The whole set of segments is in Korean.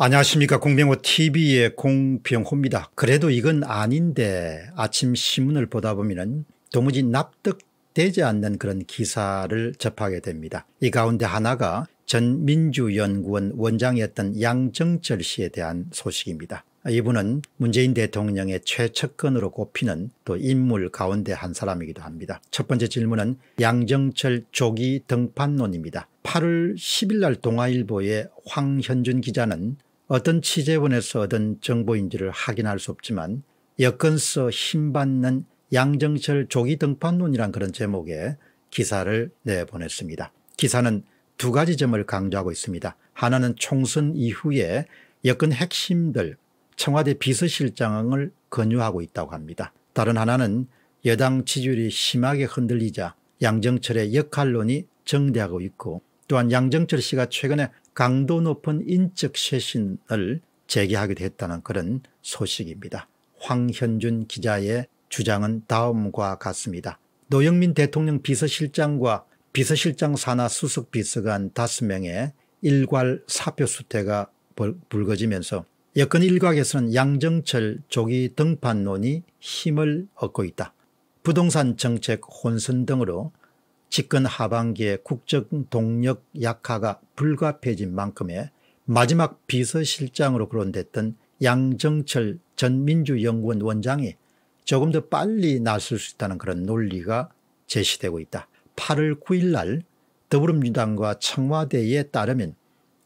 안녕하십니까 공병호 tv의 공병호입니다. 그래도 이건 아닌데 아침 신문을 보다 보면 도무지 납득되지 않는 그런 기사를 접하게 됩니다. 이 가운데 하나가 전 민주연구원 원장이었던 양정철 씨에 대한 소식입니다. 이분은 문재인 대통령의 최측근으로 꼽히는 또 인물 가운데 한 사람이기도 합니다. 첫 번째 질문은 양정철 조기 등판론입니다. 8월 10일 날 동아일보의 황현준 기자는 어떤 취재원에서 얻은 정보인지를 확인할 수 없지만 여건서 힘받는 양정철 조기 등판론이란 그런 제목의 기사를 내보냈습니다. 기사는 두 가지 점을 강조하고 있습니다. 하나는 총선 이후에 여건 핵심들 청와대 비서실장을 권유하고 있다고 합니다. 다른 하나는 여당 지지율이 심하게 흔들리자 양정철의 역할론이 정대하고 있고 또한 양정철 씨가 최근에 강도 높은 인적 쇄신을 재개하기도 했다는 그런 소식입니다. 황현준 기자의 주장은 다음과 같습니다. 노영민 대통령 비서실장과 비서실장 산하 수석 비서관 5명의 일괄 사표 수태가 불거지면서 여권 일각에서는 양정철 조기 등판론이 힘을 얻고 있다. 부동산 정책 혼선 등으로 집권 하반기에 국적 동력 약화가 불가피해진 만큼에 마지막 비서실장으로 거론됐던 양정철 전민주연구원 원장이 조금 더 빨리 나설 수 있다는 그런 논리가 제시되고 있다. 8월 9일 날 더불어민주당과 청와대에 따르면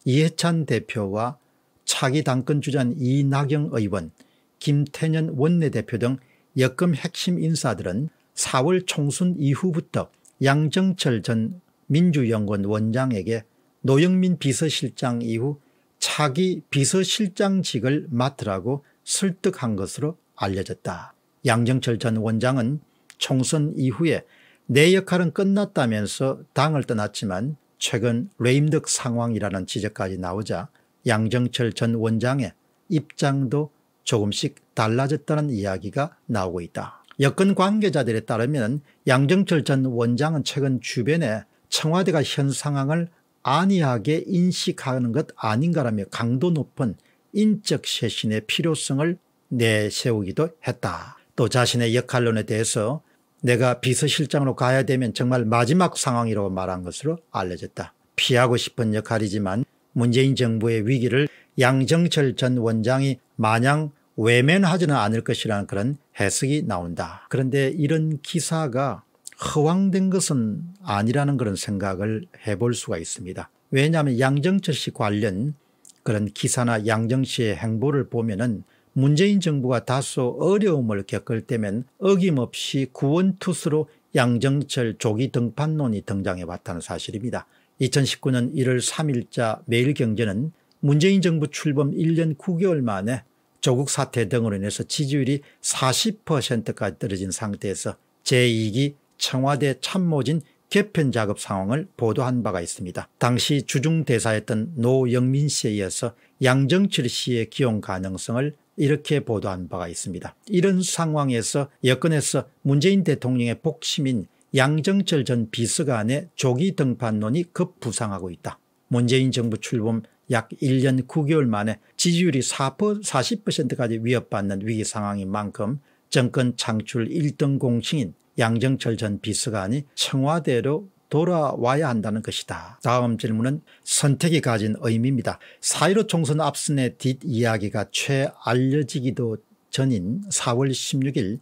이해찬 대표와 차기 당권 주자인 이낙영 의원, 김태년 원내대표 등 여금 핵심 인사들은 4월 총순 이후부터 양정철 전 민주연구원 원장에게 노영민 비서실장 이후 차기 비서실장직을 맡으라고 설득한 것으로 알려졌다. 양정철 전 원장은 총선 이후에 내 역할은 끝났다면서 당을 떠났지만 최근 레임덕 상황이라는 지적까지 나오자 양정철 전 원장의 입장도 조금씩 달라졌다는 이야기가 나오고 있다. 여권 관계자들에 따르면 양정철 전 원장은 최근 주변에 청와대가 현 상황을 안이하게 인식하는 것 아닌가라며 강도 높은 인적 쇄신의 필요성을 내세우기도 했다. 또 자신의 역할론에 대해서 내가 비서실장으로 가야 되면 정말 마지막 상황이라고 말한 것으로 알려졌다. 피하고 싶은 역할이지만 문재인 정부의 위기를 양정철 전 원장이 마냥 외면하지는 않을 것이라는 그런 해석이 나온다. 그런데 이런 기사가 허황된 것은 아니라는 그런 생각을 해볼 수가 있습니다. 왜냐하면 양정철 씨 관련 그런 기사나 양정 씨의 행보를 보면은 문재인 정부가 다소 어려움을 겪을 때면 어김없이 구원투수로 양정철 조기 등판론이 등장해 왔다는 사실입니다. 2019년 1월 3일자 매일경제는 문재인 정부 출범 1년 9개월 만에 조국 사태 등으로 인해서 지지율이 40%까지 떨어진 상태에서 제2기 청와대 참모진 개편 작업 상황을 보도한 바가 있습니다. 당시 주중대사였던 노영민 씨에 이어서 양정철 씨의 기용 가능성을 이렇게 보도한 바가 있습니다. 이런 상황에서 여권에서 문재인 대통령의 복심인 양정철 전 비서관의 조기 등판론이 급부상하고 있다. 문재인 정부 출범 약 1년 9개월 만에 지지율이 4%, 40%까지 위협받는 위기 상황인 만큼 정권 창출 1등 공신인 양정철 전 비서관이 청와대로 돌아와야 한다는 것이다. 다음 질문은 선택이 가진 의미입니다. 사1 5 총선 앞선의 뒷이야기가 최 알려지기도 전인 4월 16일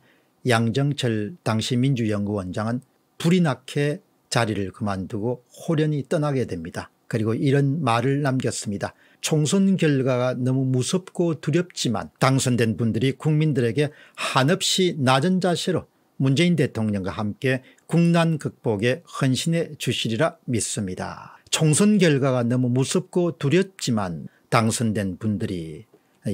양정철 당시 민주연구원장은 불이 나게 자리를 그만두고 홀연히 떠나게 됩니다. 그리고 이런 말을 남겼습니다. 총선 결과가 너무 무섭고 두렵지만 당선된 분들이 국민들에게 한없이 낮은 자세로 문재인 대통령과 함께 국난 극복에 헌신해 주시리라 믿습니다. 총선 결과가 너무 무섭고 두렵지만 당선된 분들이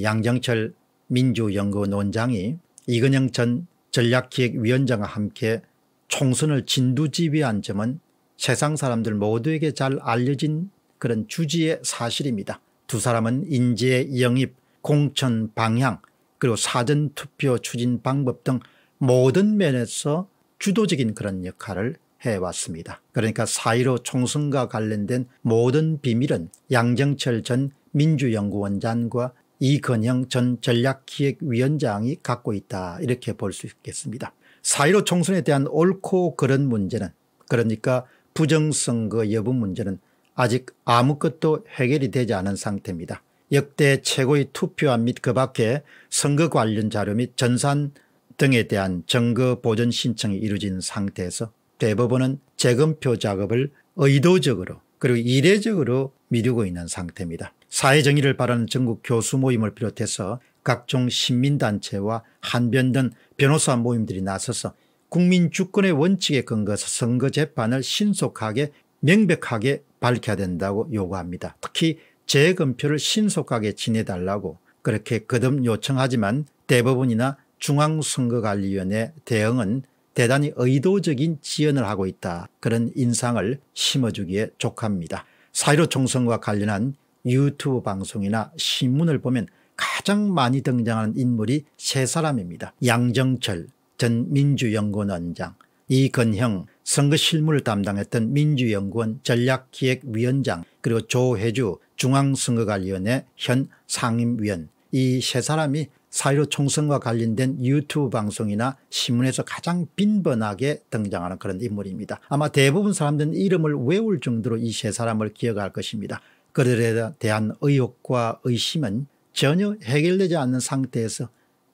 양정철 민주연구원 장이 이근영 전 전략기획위원장과 함께 총선을 진두지휘한 점은 세상 사람들 모두에게 잘 알려진 그런 주지의 사실입니다. 두 사람은 인재 영입, 공천 방향 그리고 사전투표 추진 방법 등 모든 면에서 주도적인 그런 역할을 해왔습니다. 그러니까 4.15 총선과 관련된 모든 비밀은 양정철 전 민주연구원장과 이건영 전 전략기획위원장이 갖고 있다 이렇게 볼 수 있겠습니다. 4.15 총선에 대한 옳고 그른 문제는 그러니까 부정선거 여부 문제는 아직 아무것도 해결이 되지 않은 상태입니다. 역대 최고의 투표함 및그 밖에 선거 관련 자료 및 전산 등에 대한 증거 보존 신청이 이루어진 상태에서 대법원은 재검표 작업을 의도적으로 그리고 이례적으로 미루고 있는 상태입니다. 사회정의를 바라는 전국 교수 모임을 비롯해서 각종 시민단체와 한변 등 변호사 모임들이 나서서 국민 주권의 원칙에 근거해서 선거재판을 신속하게 명백하게 밝혀야 된다고 요구합니다. 특히 재검표를 신속하게 지내달라고 그렇게 거듭 요청하지만 대법원이나 중앙선거관리위원회 대응은 대단히 의도적인 지연을 하고 있다 그런 인상을 심어주기에 족합니다. 사이로 총선과 관련한 유튜브 방송이나 신문을 보면 가장 많이 등장하는 인물이 세 사람입니다. 양정철, 전민주연구원장 이건형 선거 실무를 담당했던 민주연구원 전략기획위원장 그리고 조혜주 중앙선거관리위원회 현 상임위원 이 세 사람이 사회로 총선과 관련된 유튜브 방송이나 신문에서 가장 빈번하게 등장하는 그런 인물입니다. 아마 대부분 사람들은 이름을 외울 정도로 이 세 사람을 기억할 것입니다. 그들에 대한 의혹과 의심은 전혀 해결되지 않는 상태에서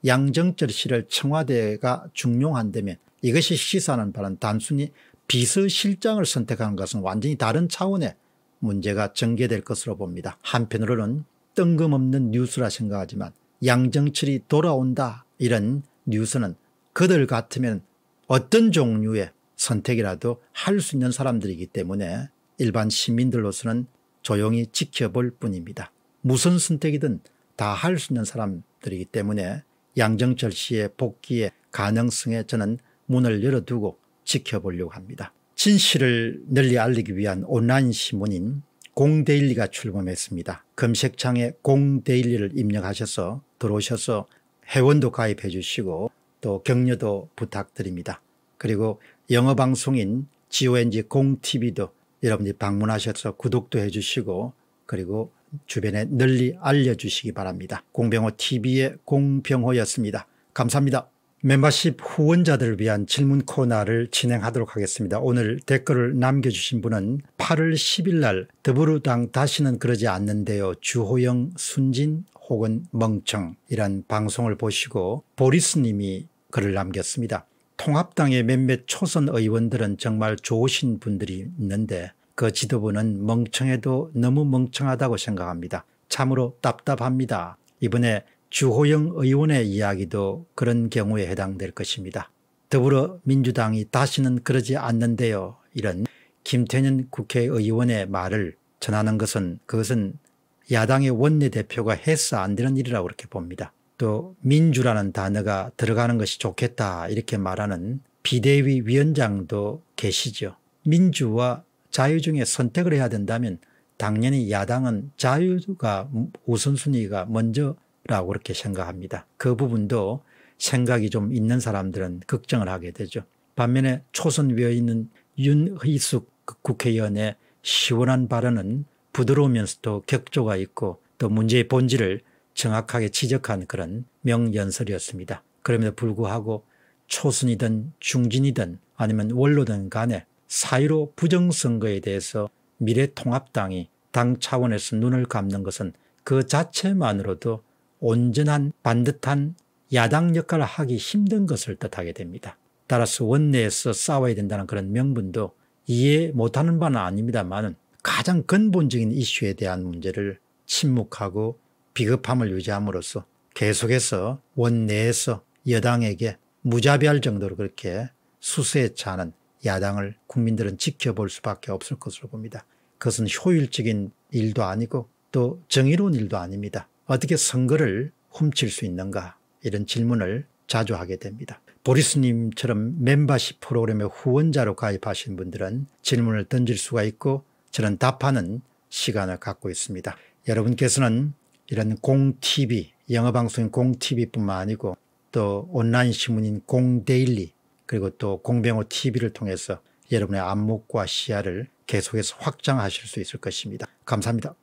양정철 씨를 청와대가 중용한다면 이것이 시사는 하 바는 단순히 비서실장을 선택하는 것은 완전히 다른 차원의 문제가 전개될 것으로 봅니다. 한편으로는 뜬금없는 뉴스라 생각하지만 양정철이 돌아온다 이런 뉴스는 그들 같으면 어떤 종류의 선택이라도 할 수 있는 사람들이기 때문에 일반 시민들로서는 조용히 지켜볼 뿐입니다. 무슨 선택이든 다 할 수 있는 사람들이기 때문에 양정철 씨의 복귀의 가능성에 저는 문을 열어두고 지켜보려고 합니다. 진실을 널리 알리기 위한 온라인 신문인 공데일리가 출범했습니다. 검색창에 공데일리를 입력하셔서 들어오셔서 회원도 가입해 주시고 또 격려도 부탁드립니다. 그리고 영어 방송인 GONG 공TV도 여러분이 방문하셔서 구독도 해 주시고 그리고 주변에 널리 알려주시기 바랍니다. 공병호 TV의 공병호였습니다. 감사합니다. 멤버십 후원자들을 위한 질문 코너를 진행하도록 하겠습니다. 오늘 댓글을 남겨주신 분은 8월 10일 날 더불어당 다시는 그러지 않는데요. 주호영 순진 혹은 멍청 이란 방송을 보시고 보리스님이 글을 남겼습니다. 통합당의 몇몇 초선 의원들은 정말 좋으신 분들이 있는데 그 지도부는 멍청해도 너무 멍청하다고 생각합니다. 참으로 답답합니다. 이번에 주호영 의원의 이야기도 그런 경우에 해당될 것입니다. 더불어 민주당이 다시는 그러지 않는데요. 이런 김태년 국회의원의 말을 전하는 것은 그것은 야당의 원내대표가 해서 안 되는 일이라고 그렇게 봅니다. 또 민주라는 단어가 들어가는 것이 좋겠다 이렇게 말하는 비대위 위원장도 계시죠. 민주와 자유 중에 선택을 해야 된다면 당연히 야당은 자유가 우선순위가 먼저라고 그렇게 생각합니다. 그 부분도 생각이 좀 있는 사람들은 걱정을 하게 되죠. 반면에 초선 위에 있는 윤희숙 국회의원의 시원한 발언은 부드러우면서도 격조가 있고 또 문제의 본질을 정확하게 지적한 그런 명연설이었습니다. 그럼에도 불구하고 초순이든 중진이든 아니면 원로든 간에 4.15 부정선거에 대해서 미래통합당이 당 차원에서 눈을 감는 것은 그 자체만으로도 온전한 반듯한 야당 역할을 하기 힘든 것을 뜻하게 됩니다. 따라서 원내에서 싸워야 된다는 그런 명분도 이해 못하는 바는 아닙니다만 가장 근본적인 이슈에 대한 문제를 침묵하고 비겁함을 유지함으로써 계속해서 원내에서 여당에게 무자비할 정도로 그렇게 수세차는 야당을 국민들은 지켜볼 수밖에 없을 것으로 봅니다. 그것은 효율적인 일도 아니고 또 정의로운 일도 아닙니다. 어떻게 선거를 훔칠 수 있는가 이런 질문을 자주 하게 됩니다. 보리스님처럼 멤버십 프로그램의 후원자로 가입하신 분들은 질문을 던질 수가 있고 저는 답하는 시간을 갖고 있습니다. 여러분께서는 이런 공TV, 영어방송인 공TV뿐만 아니고 또 온라인 신문인 공데일리 그리고 또 공병호 TV를 통해서 여러분의 안목과 시야를 계속해서 확장하실 수 있을 것입니다. 감사합니다.